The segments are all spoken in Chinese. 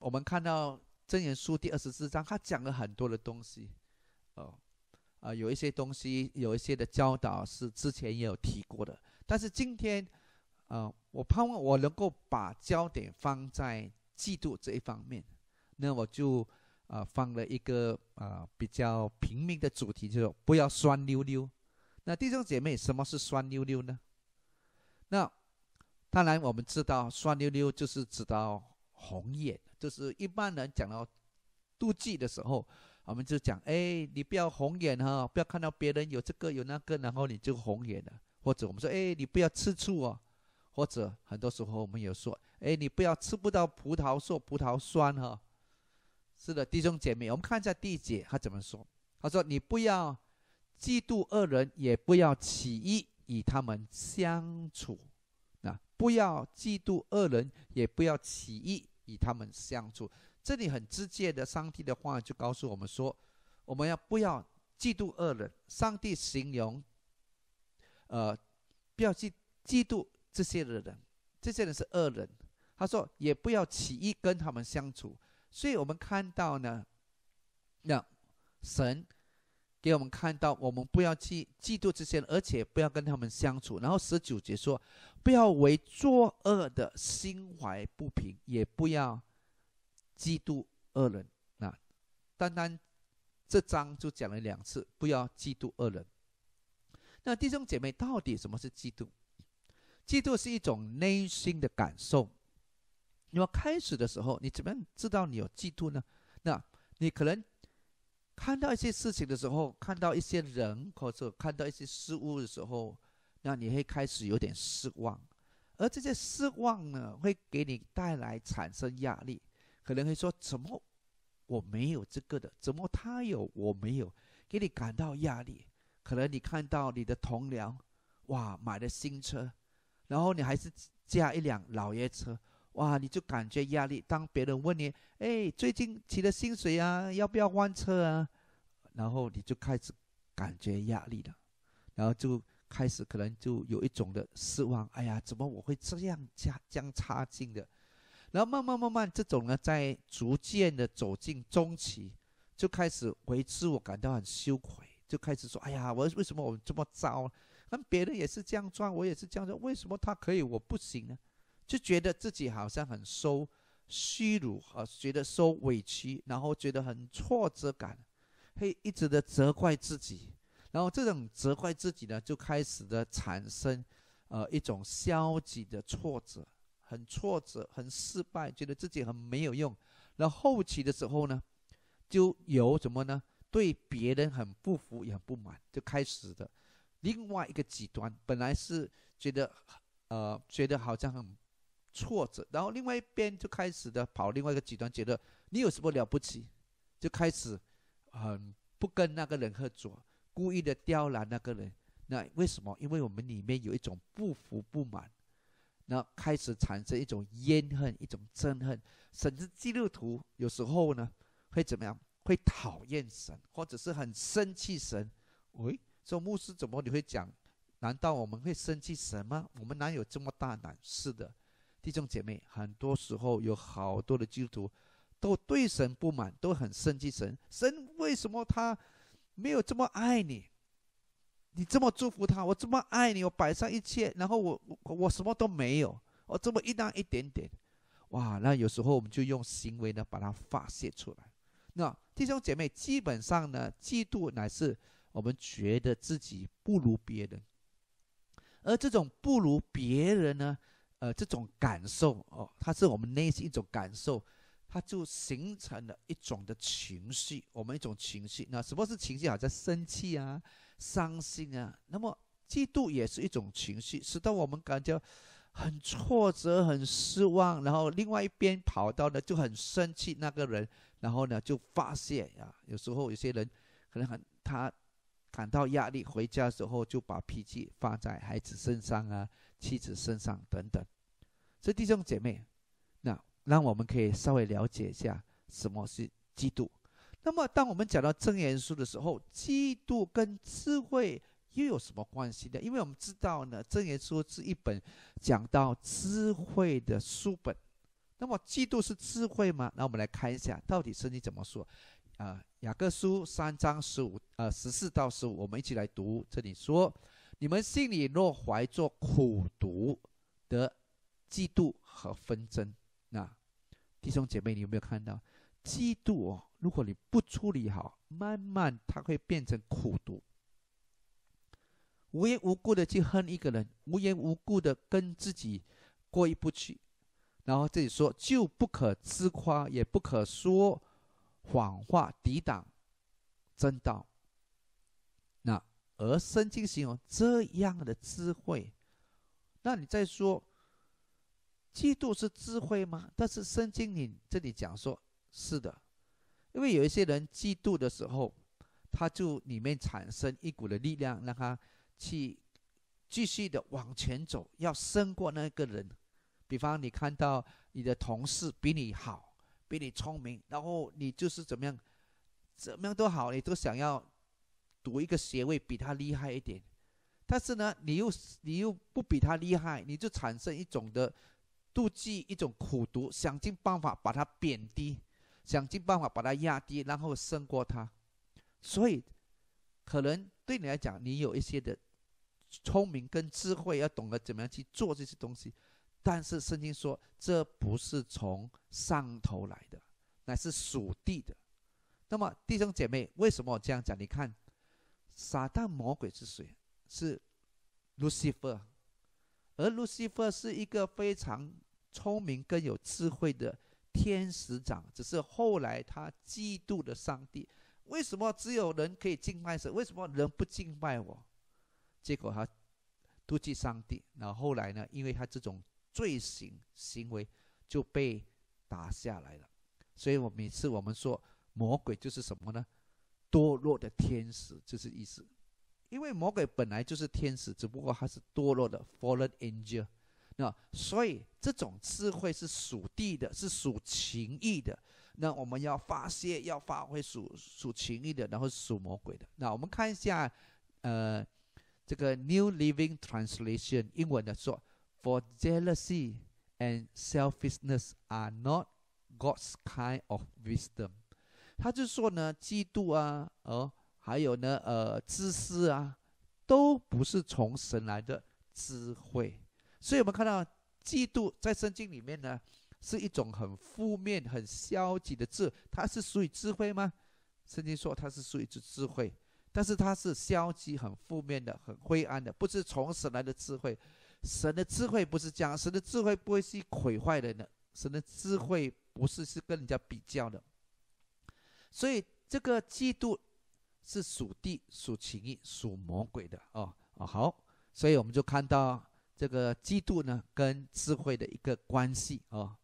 我们看到《真言书》第二十四章，他讲了很多的东西，哦，啊，有一些东西，有一些的教导是之前也有提过的。但是今天，啊，我盼望我能够把焦点放在嫉妒这一方面，那我就，啊，放了一个啊比较平民的主题，就是不要酸溜溜。那弟兄姐妹，什么是酸溜溜呢？那当然我们知道，酸溜溜就是指到。红眼就是一般人讲到妒忌的时候，我们就讲：哎，你不要红眼哈，不要看到别人有这个有那个，然后你就红眼了。或者我们说：哎，你不要吃醋哦。或者很多时候我们有说：哎，你不要吃不到葡萄说葡萄酸哈。是的，弟兄姐妹，我们看一下第姐她怎么说。她说：你不要嫉妒恶人，也不要起意与他们相处。啊，不要嫉妒恶人，也不要起意。与他们相处，这里很直接的，上帝的话就告诉我们说，我们要不要嫉妒恶人？上帝形容，呃，不要去嫉妒这些的人，这些人是恶人。他说，也不要起意跟他们相处。所以我们看到呢，那神。给我们看到，我们不要去嫉妒这些人，而且不要跟他们相处。然后十九节说，不要为作恶的心怀不平，也不要嫉妒恶人。那单单这章就讲了两次，不要嫉妒恶人。那弟兄姐妹，到底什么是嫉妒？嫉妒是一种内心的感受。那么开始的时候，你怎么样知道你有嫉妒呢？那你可能。看到一些事情的时候，看到一些人，或者看到一些事物的时候，那你会开始有点失望，而这些失望呢，会给你带来产生压力，可能会说：怎么我没有这个的？怎么他有我没有？给你感到压力。可能你看到你的同僚哇买了新车，然后你还是驾一辆老爷车。哇，你就感觉压力。当别人问你：“哎，最近起了薪水啊，要不要换车啊？”然后你就开始感觉压力了，然后就开始可能就有一种的失望。哎呀，怎么我会这样加这样差劲的？然后慢慢慢慢，这种呢在逐渐的走进中期，就开始为自我感到很羞愧，就开始说：“哎呀，我为什么我这么糟？那别人也是这样赚，我也是这样赚，为什么他可以我不行呢？”就觉得自己好像很受屈辱，和觉得受委屈，然后觉得很挫折感，会一直的责怪自己，然后这种责怪自己呢，就开始的产生，呃，一种消极的挫折，很挫折，很失败，觉得自己很没有用。然后后期的时候呢，就有什么呢？对别人很不服，也很不满，就开始的另外一个极端。本来是觉得，呃，觉得好像很。挫折，然后另外一边就开始的跑另外一个极端，觉得你有什么了不起，就开始很不跟那个人合作，故意的刁难那个人。那为什么？因为我们里面有一种不服不满，那开始产生一种怨恨，一种憎恨，甚至基督徒有时候呢会怎么样？会讨厌神，或者是很生气神。喂，做牧师怎么你会讲？难道我们会生气神吗？我们哪有这么大胆？是的。弟兄姐妹，很多时候有好多的基督徒，都对神不满，都很生气。神，神为什么他没有这么爱你？你这么祝福他，我这么爱你，我摆上一切，然后我我我什么都没有，我这么一当一点点，哇！那有时候我们就用行为呢把它发泄出来。那弟兄姐妹，基本上呢，嫉妒乃是我们觉得自己不如别人，而这种不如别人呢。呃，这种感受哦，它是我们内心一种感受，它就形成了一种的情绪，我们一种情绪。那什么是情绪？好像生气啊、伤心啊，那么嫉妒也是一种情绪，使得我们感觉很挫折、很失望。然后另外一边跑到呢就很生气那个人，然后呢就发泄啊。有时候有些人可能很他感到压力，回家时候就把脾气发在孩子身上啊。妻子身上等等，这弟兄姐妹，那让我们可以稍微了解一下什么是嫉妒。那么，当我们讲到《真言书》的时候，嫉妒跟智慧又有什么关系呢？因为我们知道呢，《真言书》是一本讲到智慧的书本。那么，嫉妒是智慧吗？那我们来看一下，到底是你怎么说？啊，《雅各书》三章十五呃十四到十五，我们一起来读。这里说。你们心里若怀着苦毒的嫉妒和纷争，那弟兄姐妹，你有没有看到嫉妒哦？如果你不处理好，慢慢它会变成苦毒，无缘无故的去恨一个人，无缘无故的跟自己过意不去，然后这里说就不可自夸，也不可说谎话，抵挡真道。而《圣经》形容这样的智慧，那你再说，嫉妒是智慧吗？但是《圣经》你这里讲说，是的，因为有一些人嫉妒的时候，他就里面产生一股的力量，让他去继续的往前走，要胜过那个人。比方你看到你的同事比你好，比你聪明，然后你就是怎么样，怎么样都好，你都想要。读一个学位比他厉害一点，但是呢，你又你又不比他厉害，你就产生一种的妒忌，一种苦读，想尽办法把他贬低，想尽办法把他压低，然后胜过他。所以，可能对你来讲，你有一些的聪明跟智慧，要懂得怎么样去做这些东西。但是圣经说，这不是从上头来的，乃是属地的。那么弟兄姐妹，为什么我这样讲？你看。撒旦魔鬼是谁？是 Lucifer，而 Lucifer 是一个非常聪明、更有智慧的天使长，只是后来他嫉妒的上帝。为什么只有人可以敬拜神？为什么人不敬拜我？结果他妒忌上帝。那后来呢？因为他这种罪行行为，就被打下来了。所以我每次我们说魔鬼就是什么呢？堕落的天使，这是意思。因为魔鬼本来就是天使，只不过他是堕落的 （fallen angel）。那所以这种智慧是属地的，是属情欲的。那我们要发泄，要发挥属属情欲的，然后属魔鬼的。那我们看一下，呃，这个 New Living Translation 英文的说：For jealousy and selfishness are not God's kind of wisdom。他就说呢，嫉妒啊，哦，还有呢，呃，自私啊，都不是从神来的智慧。所以我们看到，嫉妒在圣经里面呢，是一种很负面、很消极的字。它是属于智慧吗？圣经说它是属于智慧，但是它是消极、很负面的、很灰暗的，不是从神来的智慧。神的智慧不是这样，神的智慧不会是毁坏人的，神的智慧不是是跟人家比较的。所以这个嫉妒是属地、属情欲、属魔鬼的哦哦，好，所以我们就看到这个嫉妒呢跟智慧的一个关系哦。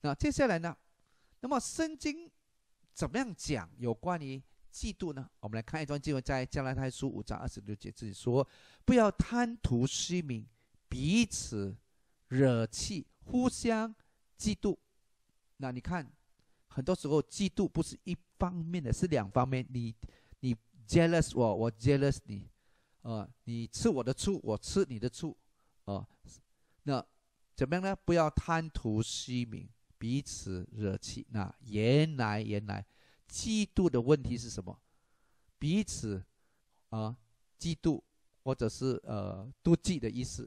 那接下来呢？那么《圣经》怎么样讲有关于嫉妒呢？我们来看一段经文，在《降龙太书五章二十六节，自己说：不要贪图虚名，彼此惹气，互相嫉妒。那你看。很多时候，嫉妒不是一方面的，是两方面。你，你 jealous 我，我 jealous 你，呃，你吃我的醋，我吃你的醋，哦，那怎么样呢？不要贪图虚名，彼此惹气。那原来，原来，嫉妒的问题是什么？彼此，啊，嫉妒或者是呃妒忌的意思，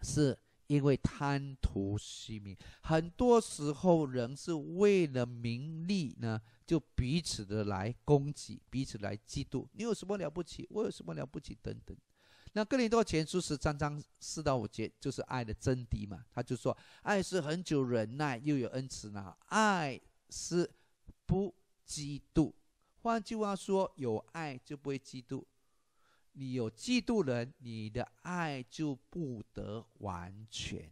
是。因为贪图虚名，很多时候人是为了名利呢，就彼此的来攻击，彼此来嫉妒。你有什么了不起？我有什么了不起？等等。那哥林多前书十三章四到五节就是爱的真谛嘛？他就说，爱是很久忍耐，又有恩慈呢。爱是不嫉妒。换句话说，有爱就不会嫉妒。你有嫉妒人，你的爱就不得完全，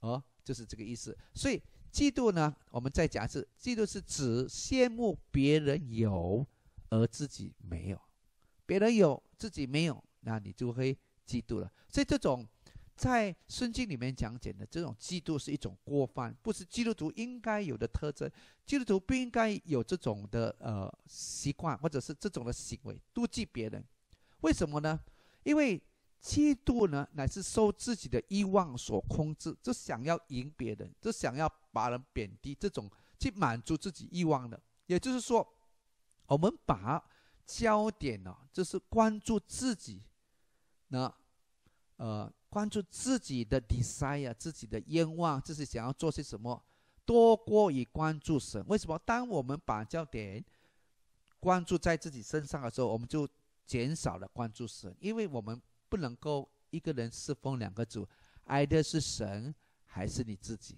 哦，就是这个意思。所以嫉妒呢，我们再讲一次，嫉妒是指羡慕别人有，而自己没有；别人有，自己没有，那你就会嫉妒了。所以这种，在圣经里面讲解的这种嫉妒是一种过犯，不是基督徒应该有的特征。基督徒不应该有这种的呃习惯，或者是这种的行为，妒忌别人。为什么呢？因为嫉妒呢，乃是受自己的欲望所控制，就想要赢别人，就想要把人贬低，这种去满足自己欲望的。也就是说，我们把焦点呢，就是关注自己，那呃，关注自己的 desire 啊，自己的愿望，自己想要做些什么，多过于关注神。为什么？当我们把焦点关注在自己身上的时候，我们就减少了关注神，因为我们不能够一个人侍奉两个主，爱的是神还是你自己？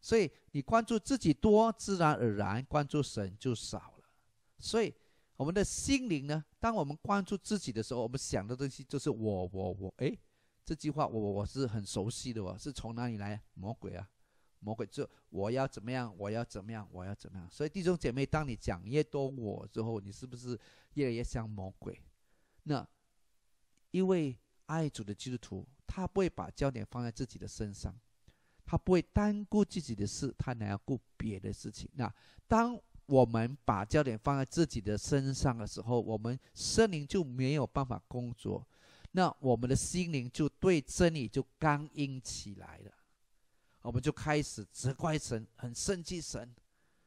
所以你关注自己多，自然而然关注神就少了。所以我们的心灵呢，当我们关注自己的时候，我们想的东西就是我我我。哎，这句话我我是很熟悉的，哦，是从哪里来？魔鬼啊，魔鬼！就我要怎么样？我要怎么样？我要怎么样？所以弟兄姐妹，当你讲越多我之后，你是不是越来越像魔鬼？那，一位爱主的基督徒，他不会把焦点放在自己的身上，他不会单顾自己的事，他还要顾别的事情。那当我们把焦点放在自己的身上的时候，我们心灵就没有办法工作，那我们的心灵就对真理就刚硬起来了，我们就开始责怪神，很生气神，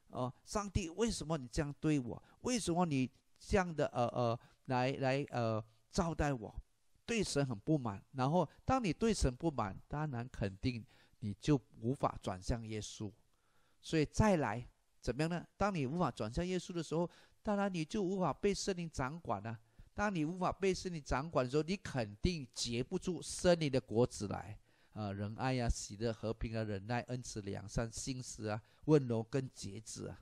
哦，上帝为什么你这样对我？为什么你这样的？呃呃。来来，呃，招待我，对神很不满。然后，当你对神不满，当然肯定你就无法转向耶稣。所以再来，怎么样呢？当你无法转向耶稣的时候，当然你就无法被圣灵掌管了。当你无法被圣灵掌管的时候，你肯定结不出圣灵的果子来啊，仁爱呀，喜乐、和平啊，忍耐、恩慈、良善、心思啊，温柔跟节制啊。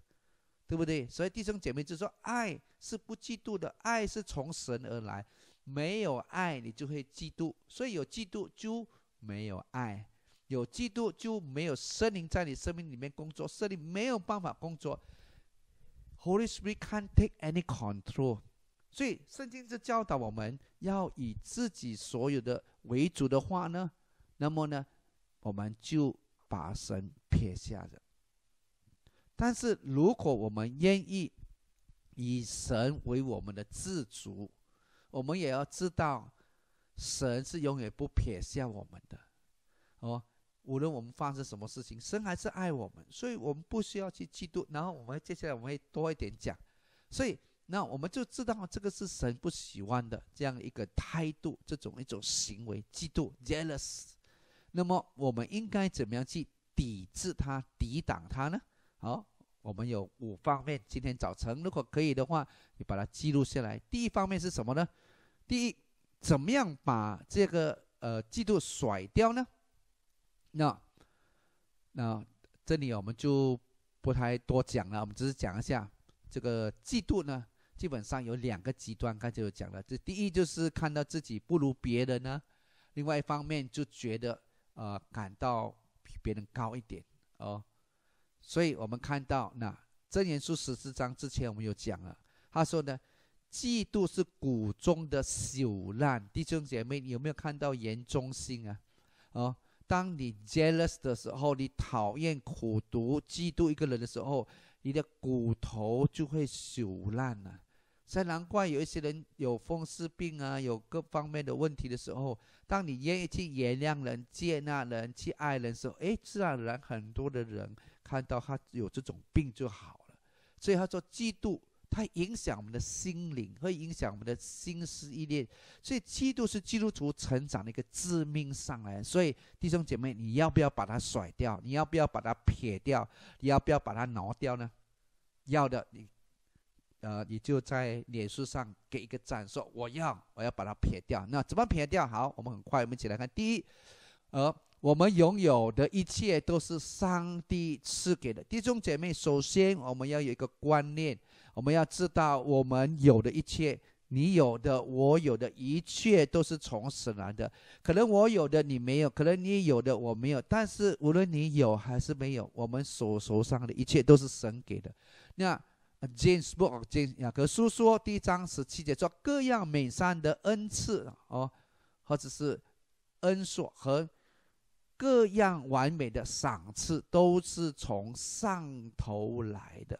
对不对？所以弟兄姐妹就说，爱是不嫉妒的，爱是从神而来，没有爱，你就会嫉妒。所以有嫉妒就没有爱，有嫉妒就没有圣灵在你生命里面工作，圣灵没有办法工作。Holy Spirit can't take any control。所以圣经是教导我们要以自己所有的为主的话呢，那么呢，我们就把神撇下了。但是，如果我们愿意以神为我们的自足，我们也要知道，神是永远不撇下我们的哦。无论我们发生什么事情，神还是爱我们，所以我们不需要去嫉妒。然后我们接下来我们会多一点讲。所以，那我们就知道这个是神不喜欢的这样一个态度，这种一种行为，嫉妒 （jealous）。那么，我们应该怎么样去抵制它、抵挡它呢？好，我们有五方面。今天早晨如果可以的话，你把它记录下来。第一方面是什么呢？第一，怎么样把这个呃嫉妒甩掉呢？那那这里我们就不太多讲了，我们只是讲一下这个嫉妒呢，基本上有两个极端。刚才有讲了，这第一就是看到自己不如别人呢，另外一方面就觉得呃感到比别人高一点哦。所以我们看到那《真言书》十四章之前，我们有讲了。他说呢，嫉妒是骨中的朽烂。弟兄姐妹，你有没有看到言中心啊？哦，当你 jealous 的时候，你讨厌苦读、嫉妒一个人的时候，你的骨头就会朽烂了。所以难怪有一些人有风湿病啊，有各方面的问题的时候，当你愿意去原谅人、接纳人、去爱人的时候，哎，自然而然很多的人。看到他有这种病就好了，所以他说嫉妒，它影响我们的心灵，会影响我们的心思意念，所以嫉妒是基督徒成长的一个致命伤啊！所以弟兄姐妹，你要不要把它甩掉？你要不要把它撇掉？你要不要把它挠掉呢？要的，你，呃，你就在脸书上给一个赞，说我要，我要把它撇掉。那怎么撇掉？好，我们很快，我们一起来看。第一。而我们拥有的一切都是上帝赐给的。弟兄姐妹，首先我们要有一个观念，我们要知道我们有的一切，你有的，我有的一切都是从神来的。可能我有的你没有，可能你有的我没有，但是无论你有还是没有，我们手手上的一切都是神给的。那《James Book》《雅各书》说，第一章十七节说各样美善的恩赐哦，或者是恩所和。各样完美的赏赐都是从上头来的，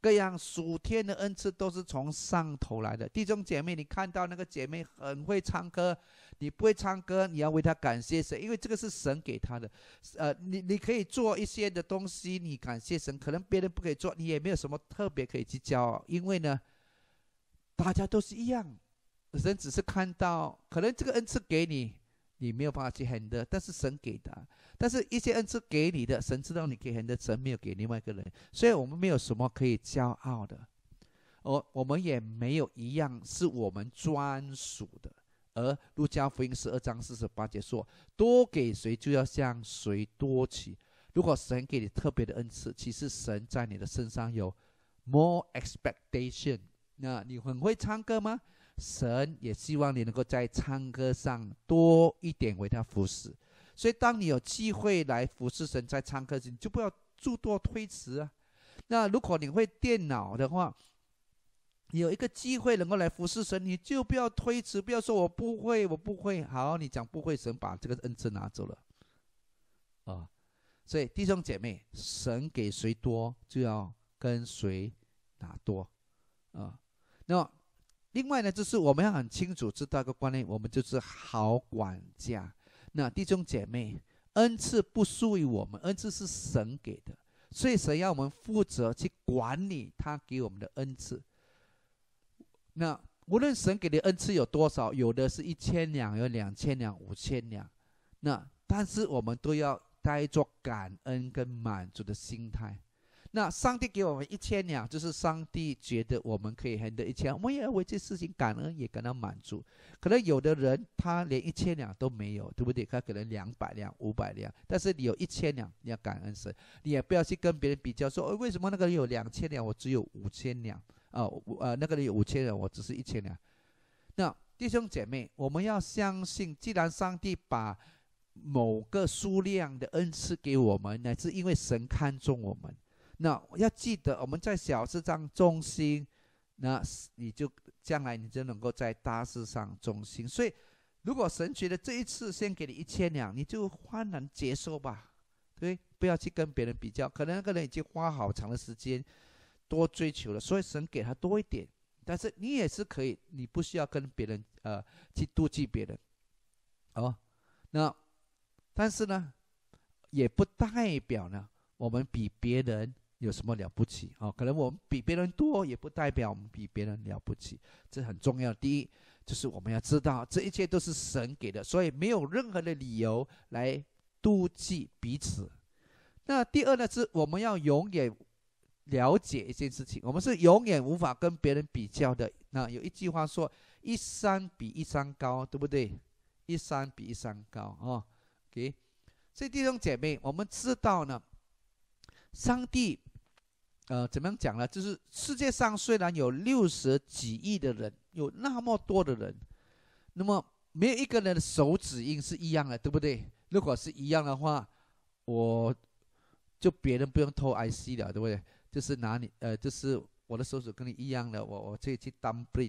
各样属天的恩赐都是从上头来的。弟兄姐妹，你看到那个姐妹很会唱歌，你不会唱歌，你要为她感谢神，因为这个是神给她的。呃，你你可以做一些的东西，你感谢神，可能别人不可以做，你也没有什么特别可以去骄傲，因为呢，大家都是一样，人只是看到，可能这个恩赐给你。你没有办法去恨的，但是神给的，但是一些恩赐给你的，神知道你可以多，神没有给另外一个人，所以我们没有什么可以骄傲的，而我们也没有一样是我们专属的。而路加福音十二章四十八节说：多给谁，就要向谁多取。如果神给你特别的恩赐，其实神在你的身上有 more expectation。那你很会唱歌吗？神也希望你能够在唱歌上多一点为他服侍。所以当你有机会来服侍神在唱歌时，你就不要诸多推迟啊。那如果你会电脑的话，有一个机会能够来服侍神，你就不要推迟，不要说我不会，我不会。好，你讲不会，神把这个恩赐拿走了啊。所以弟兄姐妹，神给谁多，就要跟谁拿多啊。那么。另外呢，就是我们要很清楚知道一个观念，我们就是好管家。那弟兄姐妹，恩赐不属于我们，恩赐是神给的，所以神要我们负责去管理他给我们的恩赐。那无论神给的恩赐有多少，有的是一千两，有两千两、五千两，那但是我们都要带着感恩跟满足的心态。那上帝给我们一千两，就是上帝觉得我们可以很多一千。我们也要为这事情感恩，也感到满足。可能有的人他连一千两都没有，对不对？他可能两百两、五百两，但是你有一千两，你要感恩神，你也不要去跟别人比较，说为什么那个人有两千两，我只有五千两啊？呃，那个人有五千两，我只是一千两。那弟兄姐妹，我们要相信，既然上帝把某个数量的恩赐给我们，乃是因为神看重我们。那要记得，我们在小事上忠心，那你就将来你就能够在大事上忠心。所以，如果神觉得这一次先给你一千两，你就欢能接受吧，对，不要去跟别人比较。可能那个人已经花好长的时间多追求了，所以神给他多一点。但是你也是可以，你不需要跟别人呃去妒忌别人哦。那但是呢，也不代表呢，我们比别人。有什么了不起啊？可能我们比别人多，也不代表我们比别人了不起。这很重要。第一，就是我们要知道这一切都是神给的，所以没有任何的理由来妒忌彼此。那第二呢，是我们要永远了解一件事情：我们是永远无法跟别人比较的。那有一句话说：“一山比一山高”，对不对？一山比一山高啊。给，所以弟兄姐妹，我们知道呢。上帝，呃，怎么样讲呢？就是世界上虽然有六十几亿的人，有那么多的人，那么没有一个人的手指印是一样的，对不对？如果是一样的话，我就别人不用偷 IC 了，对不对？就是拿你，呃，就是我的手指跟你一样的，我我可以去当兵，u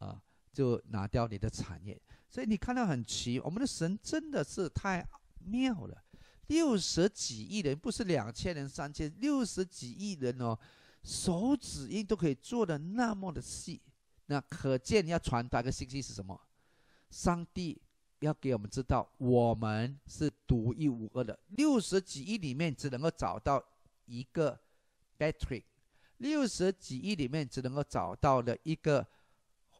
b 啊，就拿掉你的产业。所以你看到很奇，我们的神真的是太妙了。六十几亿人不是两千人、三千，六十几亿人哦，手指印都可以做的那么的细，那可见要传达个信息是什么？上帝要给我们知道，我们是独一无二的。六十几亿里面只能够找到一个 battery，六十几亿里面只能够找到了一个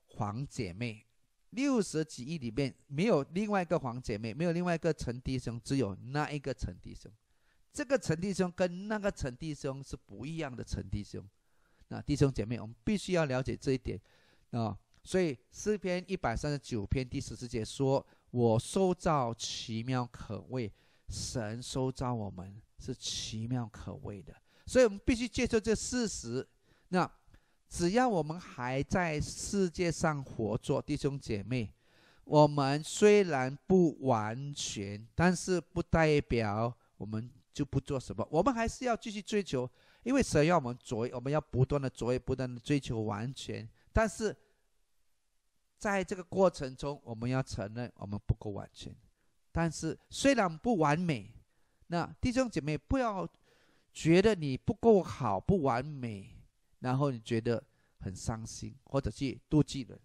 黄姐妹。六十几亿里面没有另外一个黄姐妹，没有另外一个陈弟兄，只有那一个陈弟兄。这个陈弟兄跟那个陈弟兄是不一样的陈弟兄。那弟兄姐妹，我们必须要了解这一点啊。所以诗篇一百三十九篇第十四节说：“我收造奇妙可畏，神收造我们是奇妙可畏的。”所以我们必须接受这事实，那。只要我们还在世界上活着，弟兄姐妹，我们虽然不完全，但是不代表我们就不做什么。我们还是要继续追求，因为神要我们做，我们要不断的做，不断的追求完全。但是在这个过程中，我们要承认我们不够完全。但是虽然不完美，那弟兄姐妹不要觉得你不够好、不完美。然后你觉得很伤心，或者是妒忌人，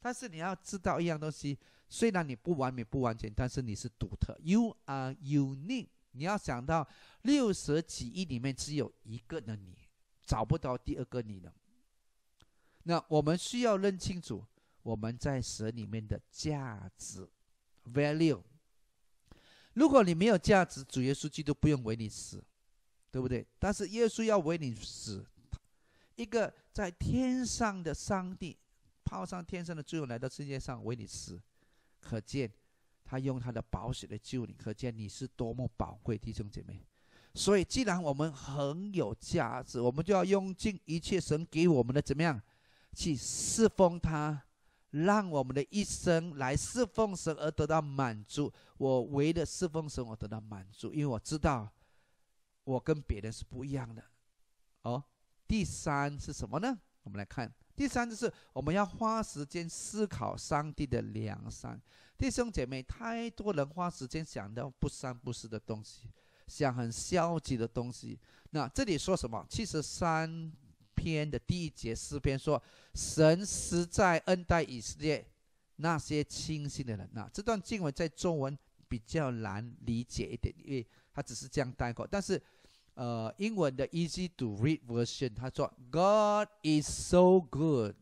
但是你要知道一样东西，虽然你不完美不完全，但是你是独特，You are unique。你要想到六十几亿里面只有一个的你，找不到第二个你了。那我们需要认清楚我们在神里面的价值，value。如果你没有价值，主耶稣基督不用为你死，对不对？但是耶稣要为你死。一个在天上的上帝，抛上天上的猪肉来到世界上为你吃，可见他用他的宝血来救你，可见你是多么宝贵，弟兄姐妹。所以，既然我们很有价值，我们就要用尽一切神给我们的怎么样，去侍奉他，让我们的一生来侍奉神而得到满足。我为了侍奉神，我得到满足，因为我知道我跟别人是不一样的，哦。第三是什么呢？我们来看，第三就是我们要花时间思考上帝的良善。弟兄姐妹，太多人花时间想到不三不四的东西，想很消极的东西。那这里说什么？七十三篇的第一节诗篇说，神实在恩待以色列那些清新的人。那这段经文在中文比较难理解一点，因为它只是这样带过，但是。呃，英文的 easy to read version，他说 God is so good,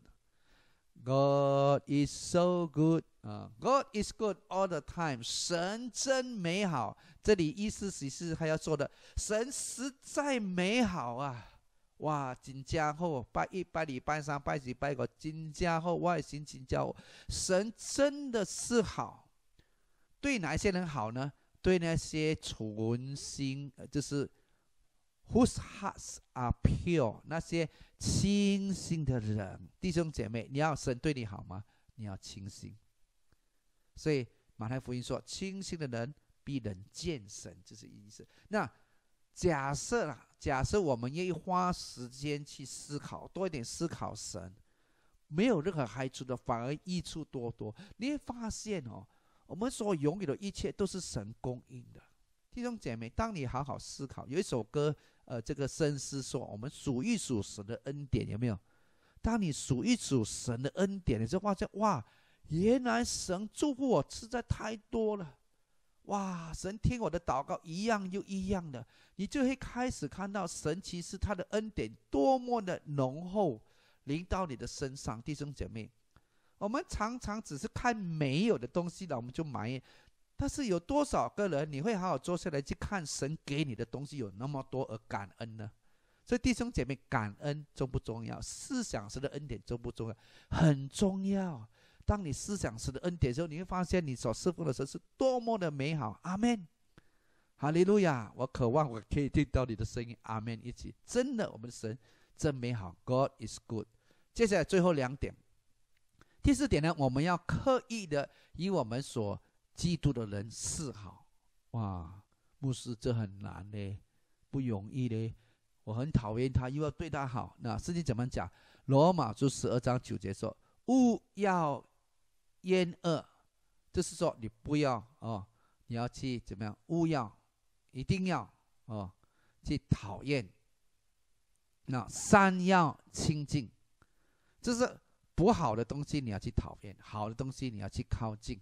God is so good, 啊 God is good all the time. 神真美好。这里意思只是他要说的，神实在美好啊！哇，金家后，拜一拜礼拜三拜四拜个金家后，外星金家后，神真的是好。对哪些人好呢？对那些存心，就是。Whose hearts are pure？那些清新的人，弟兄姐妹，你要神对你好吗？你要清新。所以马太福音说，清新的人必能见神，这是意思。那假设啊，假设我们愿意花时间去思考，多一点思考神，没有任何害处的，反而益处多多。你会发现哦，我们所拥有的一切都是神供应的。弟兄姐妹，当你好好思考，有一首歌。呃，这个深思说，我们数一数神的恩典有没有？当你数一数神的恩典，你就发现哇，原来神祝福我实在太多了！哇，神听我的祷告一样又一样的，你就会开始看到，神奇是他的恩典多么的浓厚，淋到你的身上。弟兄姐妹，我们常常只是看没有的东西，了，我们就埋。怨。但是有多少个人你会好好坐下来去看神给你的东西有那么多而感恩呢？所以弟兄姐妹，感恩重不重要？思想时的恩典重不重要？很重要。当你思想时的恩典时候，你会发现你所侍奉的神是多么的美好。阿门。哈利路亚！我渴望我可以听到你的声音。阿门。一起，真的，我们的神真美好。God is good。接下来最后两点，第四点呢，我们要刻意的以我们所。嫉妒的人是好，哇！牧师这很难嘞，不容易嘞。我很讨厌他，又要对他好。那圣经怎么讲？罗马书十二章九节说：“勿要厌恶。”就是说，你不要哦，你要去怎么样？勿要，一定要哦，去讨厌。那三要清净，就是不好的东西你要去讨厌，好的东西你要去靠近。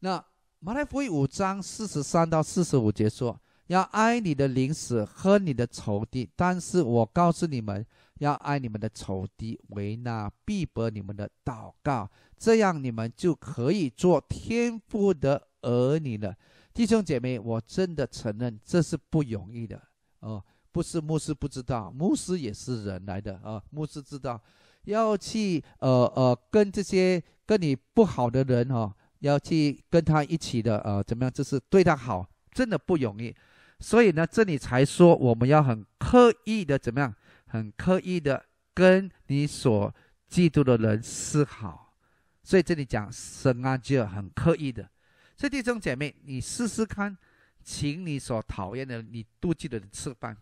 那马太福音五章四十三到四十五节说：“要爱你的邻舍，喝你的仇敌。但是我告诉你们，要爱你们的仇敌，为那必得你们的祷告，这样你们就可以做天父的儿女了。”弟兄姐妹，我真的承认，这是不容易的哦。不是牧师不知道，牧师也是人来的啊。牧师知道，要去呃呃跟这些跟你不好的人哈。要去跟他一起的，呃，怎么样？就是对他好，真的不容易。所以呢，这里才说我们要很刻意的怎么样？很刻意的跟你所嫉妒的人示好。所以这里讲神啊，就很刻意的。所以弟兄姐妹，你试试看，请你所讨厌的、你妒忌的人吃饭，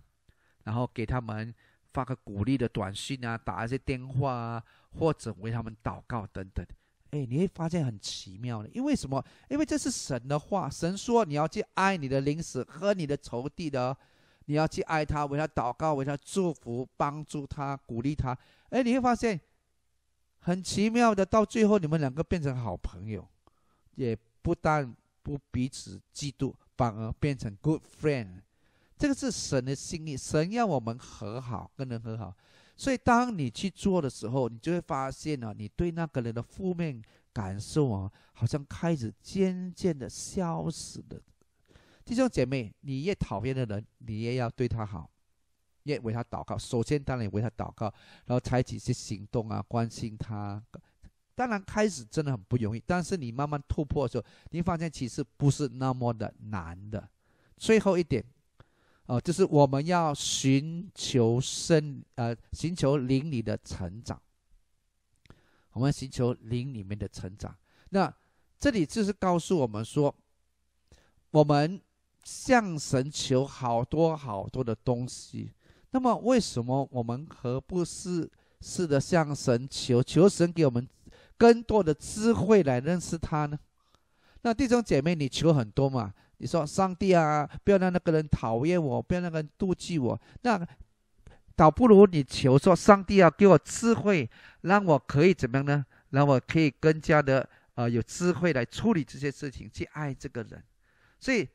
然后给他们发个鼓励的短信啊，打一些电话啊，或者为他们祷告等等。哎，你会发现很奇妙的，因为什么？因为这是神的话，神说你要去爱你的邻舍和你的仇敌的，你要去爱他，为他祷告，为他祝福，帮助他，鼓励他。哎，你会发现很奇妙的，到最后你们两个变成好朋友，也不但不彼此嫉妒，反而变成 good friend。这个是神的心意，神要我们和好，跟人和好。所以，当你去做的时候，你就会发现啊，你对那个人的负面感受啊，好像开始渐渐的消失了。弟兄姐妹，你越讨厌的人，你也要对他好，也为他祷告。首先，当然为他祷告，然后采取一些行动啊，关心他。当然，开始真的很不容易，但是你慢慢突破的时候，你发现其实不是那么的难的。最后一点。哦，就是我们要寻求生，呃，寻求灵里的成长。我们寻求灵里面的成长。那这里就是告诉我们说，我们向神求好多好多的东西。那么，为什么我们何不试试的向神求？求神给我们更多的智慧来认识他呢？那弟兄姐妹，你求很多嘛？你说：“上帝啊，不要让那个人讨厌我，不要那个人妒忌我。那倒不如你求说，上帝啊，给我智慧，让我可以怎么样呢？让我可以更加的呃有智慧来处理这些事情，去爱这个人。所以，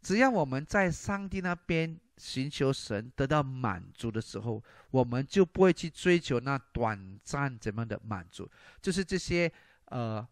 只要我们在上帝那边寻求神得到满足的时候，我们就不会去追求那短暂怎么样的满足。就是这些呃，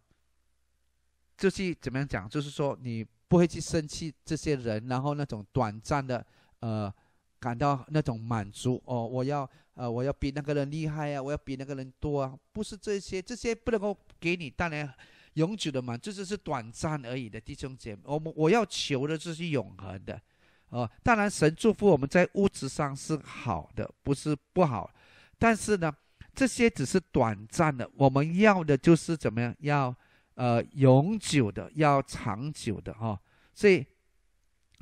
就是怎么样讲？就是说你。”不会去生气这些人，然后那种短暂的，呃，感到那种满足哦。我要，呃，我要比那个人厉害呀，我要比那个人多啊。不是这些，这些不能够给你带来永久的满足，是短暂而已的，弟兄姐妹。我们我要求的就是永恒的，哦，当然神祝福我们在物质上是好的，不是不好，但是呢，这些只是短暂的，我们要的就是怎么样要。呃，永久的，要长久的，哈。所以，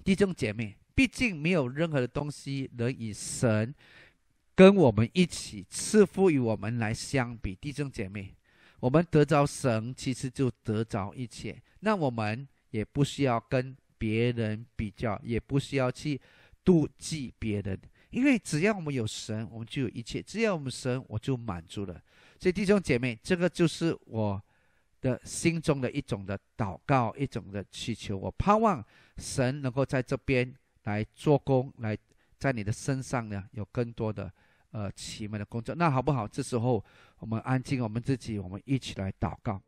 弟兄姐妹，毕竟没有任何的东西能以神跟我们一起赐福于我们来相比。弟兄姐妹，我们得着神，其实就得着一切。那我们也不需要跟别人比较，也不需要去妒忌别人，因为只要我们有神，我们就有一切。只要我们神，我就满足了。所以，弟兄姐妹，这个就是我。的心中的一种的祷告，一种的祈求，我盼望神能够在这边来做工，来在你的身上呢有更多的，呃，奇门的工作，那好不好？这时候我们安静，我们自己，我们一起来祷告。